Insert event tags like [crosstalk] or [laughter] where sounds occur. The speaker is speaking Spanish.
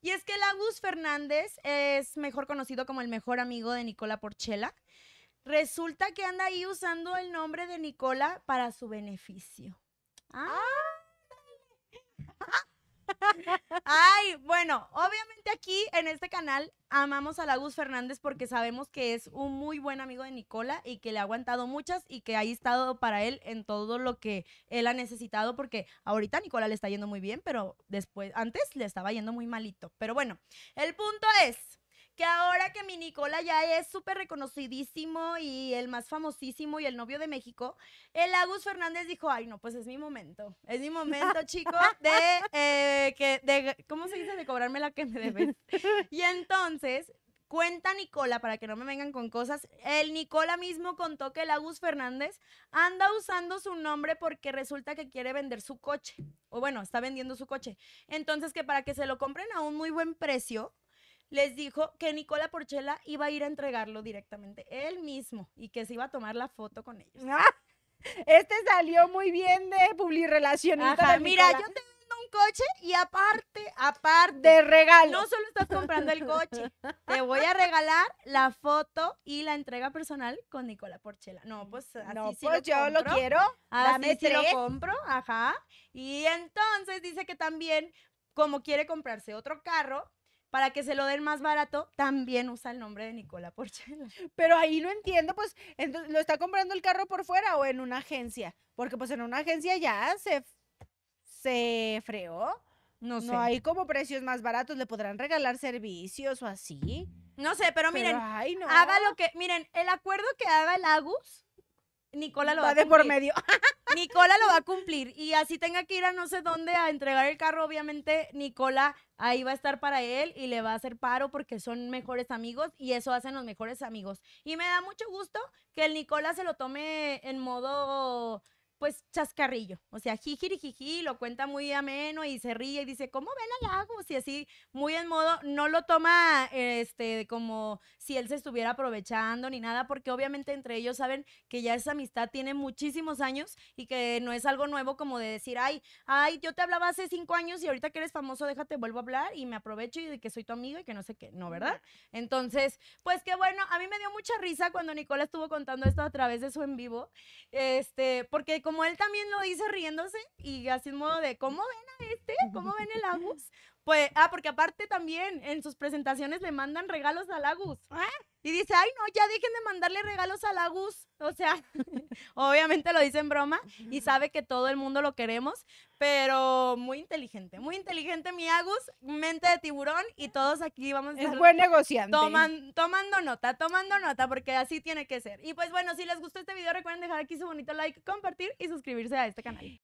Y es que Lagus Fernández es mejor conocido como el mejor amigo de Nicola Porchela. Resulta que anda ahí usando el nombre de Nicola para su beneficio. ¡Ah! ah Ay, bueno, obviamente aquí en este canal amamos a Lagus Fernández porque sabemos que es un muy buen amigo de Nicola y que le ha aguantado muchas y que ha estado para él en todo lo que él ha necesitado porque ahorita Nicola le está yendo muy bien, pero después antes le estaba yendo muy malito. Pero bueno, el punto es que ahora que mi Nicola ya es súper reconocidísimo y el más famosísimo y el novio de México, el Agus Fernández dijo, ay, no, pues es mi momento, es mi momento, chico, de, eh, que, de, ¿cómo se dice? De cobrarme la que me debes. Y entonces, cuenta Nicola, para que no me vengan con cosas, el Nicola mismo contó que el Agus Fernández anda usando su nombre porque resulta que quiere vender su coche, o bueno, está vendiendo su coche. Entonces, que para que se lo compren a un muy buen precio, les dijo que Nicola Porchela iba a ir a entregarlo directamente él mismo y que se iba a tomar la foto con ellos. Ah, este salió muy bien de relacionado. mira, yo te vendo un coche y aparte, aparte de regalo. No solo estás comprando el coche, te voy a regalar la foto y la entrega personal con Nicola Porchela. No, pues así no, pues yo lo quiero. Dame así sí lo compro, ajá. Y entonces dice que también como quiere comprarse otro carro, para que se lo den más barato, también usa el nombre de Nicola Porchela. [laughs] Pero ahí no entiendo, pues, ¿lo está comprando el carro por fuera o en una agencia? Porque pues en una agencia ya se, se freó. No sé. No hay como precios más baratos, le podrán regalar servicios o así. No sé, pero miren, haga lo que, miren, el acuerdo que haga el Agus Nicola lo va, por medio. [laughs] Nicola lo va a cumplir. Y así tenga que ir a no sé dónde a entregar el carro, obviamente Nicola ahí va a estar para él y le va a hacer paro porque son mejores amigos y eso hacen los mejores amigos. Y me da mucho gusto que el Nicola se lo tome en modo pues chascarrillo, o sea, jijí, lo cuenta muy ameno y se ríe y dice, ¿cómo ven al lago? Y así, muy en modo, no lo toma este, como si él se estuviera aprovechando ni nada, porque obviamente entre ellos saben que ya esa amistad tiene muchísimos años y que no es algo nuevo como de decir, ay, ay, yo te hablaba hace cinco años y ahorita que eres famoso, déjate, vuelvo a hablar y me aprovecho y de que soy tu amigo y que no sé qué, ¿no, verdad? Entonces, pues que bueno, a mí me dio mucha risa cuando Nicola estuvo contando esto a través de su en vivo, este, porque como él también lo dice riéndose y así en modo de, ¿cómo ven a este? ¿Cómo ven el Agus? Pues, ah, porque aparte también en sus presentaciones le mandan regalos al Agus. Ah. Y dice, ay, no, ya dejen de mandarle regalos al Agus. O sea, [laughs] Obviamente lo dice en broma y sabe que todo el mundo lo queremos, pero muy inteligente, muy inteligente mi Agus, mente de tiburón y todos aquí vamos a... Es buen tomando nota, tomando nota, porque así tiene que ser. Y pues bueno, si les gustó este video recuerden dejar aquí su bonito like, compartir y suscribirse a este canal.